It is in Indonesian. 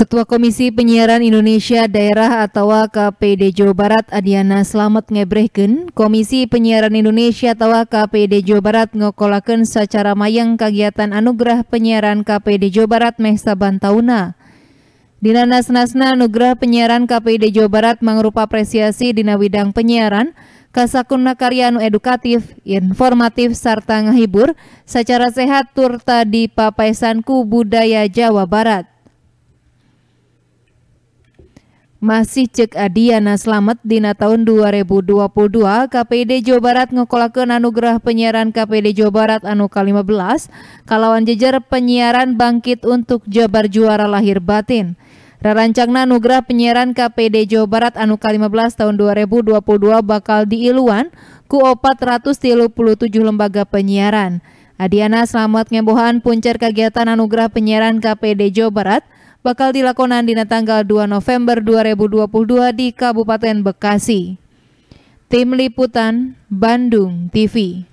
Ketua Komisi Penyiaran Indonesia Daerah atau KPD Jawa Barat Adiana Slamet ngebrehken Komisi Penyiaran Indonesia atau KPD Jawa Barat ngokolaken secara mayang kegiatan anugerah penyiaran KPD Jawa Barat meh saban tauna. Dina nasnasna anugerah penyiaran KPD Jawa Barat mengrupa apresiasi dina widang penyiaran, kasakun karya anu edukatif, informatif sarta ngahibur secara sehat turta di papaisanku budaya Jawa Barat. Masih cek Adiana Slamet dina tahun 2022 KPD Jawa Barat ngekolakeun anugerah penyiaran KPD Jawa Barat anu ka-15 kalawan jejer penyiaran bangkit untuk Jabar juara lahir batin. Rarancangna anugerah penyiaran KPD Jawa Barat anu 15 tahun 2022 bakal diiluan ku 437 lembaga penyiaran. Adiana Slamet ngebohan puncer kegiatan anugerah penyiaran KPD Jawa Barat – bakal dilakonan di tanggal 2 November 2022 di Kabupaten Bekasi. Tim Liputan Bandung TV